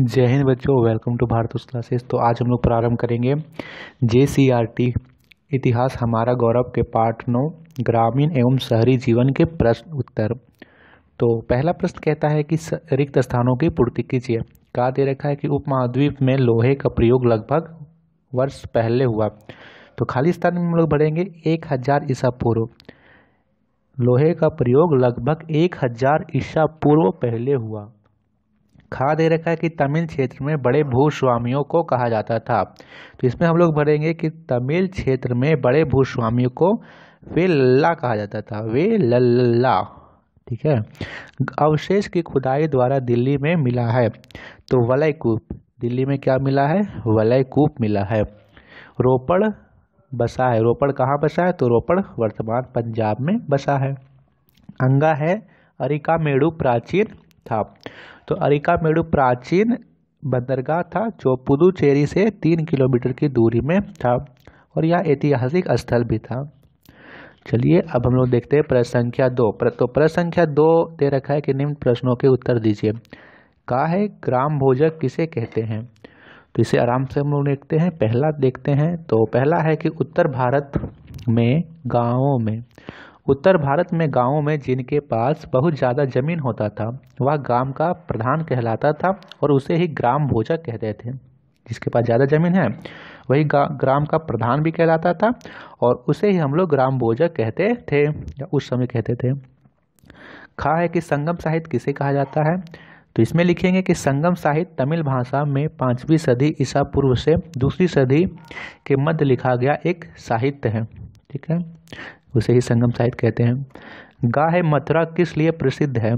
जय हिंद बच्चों welcome to Bharat classes तो आज हम लोग प्रारंभ करेंगे जे सी आर टी इतिहास हमारा गौरव के पाठ नौ ग्रामीण एवं शहरी जीवन के प्रश्न उत्तर तो पहला प्रश्न कहता है कि रिक्त स्थानों की पूर्ति कीजिए कहा दे रखा है कि उपमहाद्वीप में लोहे का प्रयोग लगभग वर्ष पहले हुआ तो खाली स्थान में हम लोग बढ़ेंगे एक हज़ार ईसा पूर्व लोहे का प्रयोग लगभग एक हज़ार ईसा पूर्व पहले हुआ खा दे रखा है कि तमिल क्षेत्र में बड़े भूस्वामियों को कहा जाता था तो इसमें हम लोग भरेंगे कि तमिल क्षेत्र में बड़े भूस्वामियों को वे लल्ला कहा जाता था वे लल्ला ठीक है अवशेष की खुदाई द्वारा दिल्ली में मिला है तो वलय कूप दिल्ली में क्या मिला है वलय कूप मिला है रोपड़ बसा है रोपड़ कहाँ बसा है तो रोपड़ वर्तमान पंजाब में बसा है अंगा है अरिका मेड़ू प्राचीन था तो अरिकामेडु प्राचीन बंदरगाह था जो पुदुचेरी से तीन किलोमीटर की दूरी में था और यह ऐतिहासिक स्थल भी था चलिए अब हम लोग देखते हैं प्रश्न संख्या दो प्र, तो प्रश्न संख्या दो दे रखा है कि निम्न प्रश्नों के उत्तर दीजिए कहा है ग्राम भोजक किसे कहते हैं तो इसे आराम से हम लोग देखते हैं पहला देखते हैं तो पहला है कि उत्तर भारत में गांवों में उत्तर भारत में गाँवों में जिनके पास बहुत ज़्यादा ज़मीन होता था वह गांव का प्रधान कहलाता था और उसे ही ग्राम भोजक कहते थे जिसके पास ज़्यादा ज़मीन है वही ग्राम का प्रधान भी कहलाता था और उसे ही हम लोग ग्राम भोजक कहते थे या उस समय कहते थे खा है कि संगम साहित्य किसे कहा जाता है तो इसमें लिखेंगे कि संगम साहित्य तमिल भाषा में पाँचवीं सदी ईसा पूर्व से दूसरी सदी के मध्य लिखा गया एक साहित्य है ठीक है उसे ही संगम साहित कहते हैं है मथुरा किस लिए प्रसिद्ध है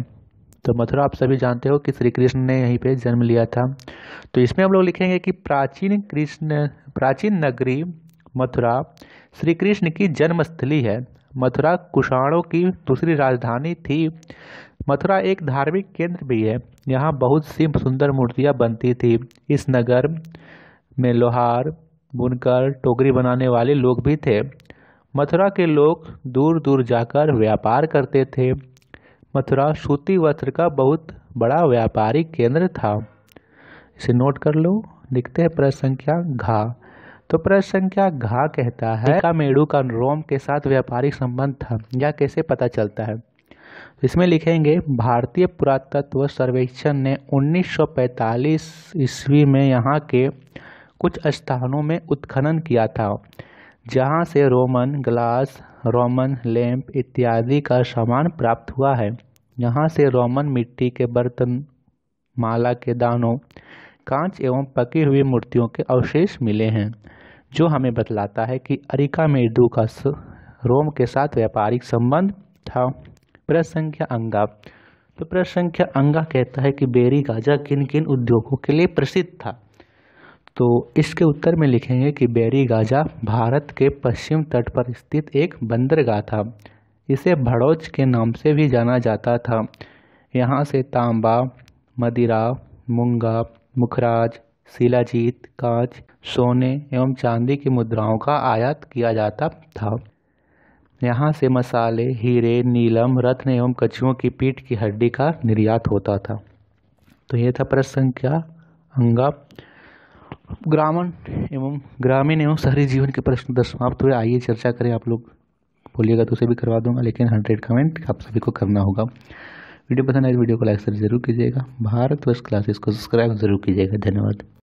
तो मथुरा आप सभी जानते हो कि श्री कृष्ण ने यहीं पे जन्म लिया था तो इसमें हम लोग लिखेंगे कि प्राचीन कृष्ण प्राचीन नगरी मथुरा श्री कृष्ण की जन्मस्थली है मथुरा कुषाणों की दूसरी राजधानी थी मथुरा एक धार्मिक केंद्र भी है यहाँ बहुत सी सुंदर मूर्तियाँ बनती थी इस नगर में लोहार बुनकर टोकरी बनाने वाले लोग भी थे मथुरा के लोग दूर दूर जाकर व्यापार करते थे मथुरा सूती वस्त्र का बहुत बड़ा व्यापारिक केंद्र था इसे नोट कर लो लिखते हैं प्रश्न संख्या घा तो प्रश्न संख्या घा कहता है का मेडू का रोम के साथ व्यापारिक संबंध था यह कैसे पता चलता है इसमें लिखेंगे भारतीय पुरातत्व सर्वेक्षण ने 1945 ईस्वी में यहाँ के कुछ स्थानों में उत्खनन किया था जहाँ से रोमन ग्लास रोमन लैंप इत्यादि का सामान प्राप्त हुआ है यहाँ से रोमन मिट्टी के बर्तन माला के दानों कांच एवं पकी हुई मूर्तियों के अवशेष मिले हैं जो हमें बतलाता है कि अरिका मेडू का रोम के साथ व्यापारिक संबंध था प्रसंख्या अंगा तो प्रसंख्या अंगा कहता है कि बेरी गाजा किन किन उद्योगों के लिए प्रसिद्ध था तो इसके उत्तर में लिखेंगे कि बेरी गाजा भारत के पश्चिम तट पर स्थित एक बंदरगाह था इसे भड़ौच के नाम से भी जाना जाता था यहाँ से तांबा मदिरा मुंगा मुखराज शिलाजीत कांच सोने एवं चांदी की मुद्राओं का आयात किया जाता था यहाँ से मसाले हीरे नीलम रत्न एवं कछुओं की पीठ की हड्डी का निर्यात होता था तो ये था प्रश्न संख्या अंगा ग्रामीण एवं ग्रामीण एवं शहरी जीवन के प्रश्न दस समाप्त हुए आइए चर्चा करें आप लोग बोलिएगा तो उसे भी करवा दूंगा लेकिन हंड्रेड कमेंट आप सभी को करना होगा वीडियो पसंद आए तो वीडियो को लाइक जरूर कीजिएगा भारत वर्ष क्लासेस को सब्सक्राइब जरूर कीजिएगा धन्यवाद